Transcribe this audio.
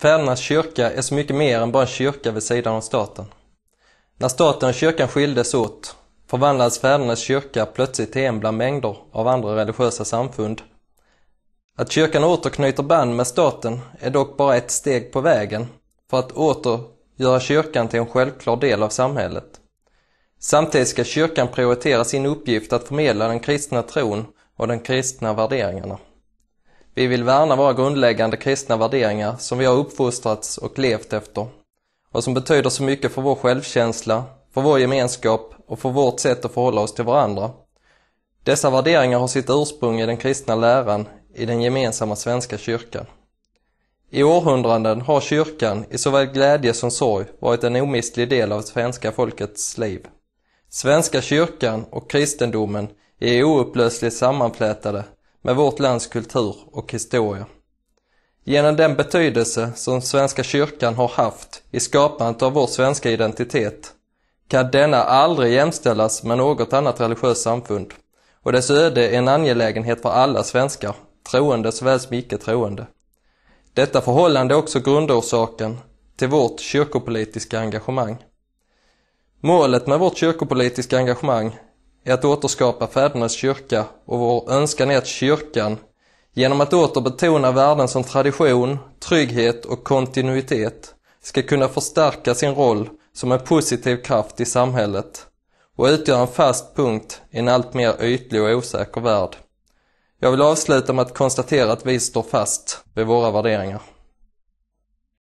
Fädernas kyrka är så mycket mer än bara en kyrka vid sidan av staten. När staten och kyrkan skildes åt förvandlades fädernas kyrka plötsligt till en bland mängder av andra religiösa samfund. Att kyrkan återknyter band med staten är dock bara ett steg på vägen för att åter göra kyrkan till en självklar del av samhället. Samtidigt ska kyrkan prioritera sin uppgift att förmedla den kristna tron och de kristna värderingarna. Vi vill värna våra grundläggande kristna värderingar som vi har uppfostrats och levt efter och som betyder så mycket för vår självkänsla, för vår gemenskap och för vårt sätt att förhålla oss till varandra. Dessa värderingar har sitt ursprung i den kristna läran i den gemensamma svenska kyrkan. I århundraden har kyrkan i såväl glädje som sorg varit en omistlig del av svenska folkets liv. Svenska kyrkan och kristendomen är oupplösligt sammanflätade med vårt lands kultur och historia. Genom den betydelse som Svenska kyrkan har haft i skapandet av vår svenska identitet kan denna aldrig jämställas med något annat religiöst samfund och dess öde är en angelägenhet för alla svenskar, troende såväl som icke troende. Detta förhållande är också grundorsaken till vårt kyrkopolitiska engagemang. Målet med vårt kyrkopolitiska engagemang är att återskapa fädernas kyrka och vår önskan är att kyrkan, genom att åter betona värden som tradition, trygghet och kontinuitet, ska kunna förstärka sin roll som en positiv kraft i samhället och utgöra en fast punkt i en allt mer ytlig och osäker värld. Jag vill avsluta med att konstatera att vi står fast vid våra värderingar.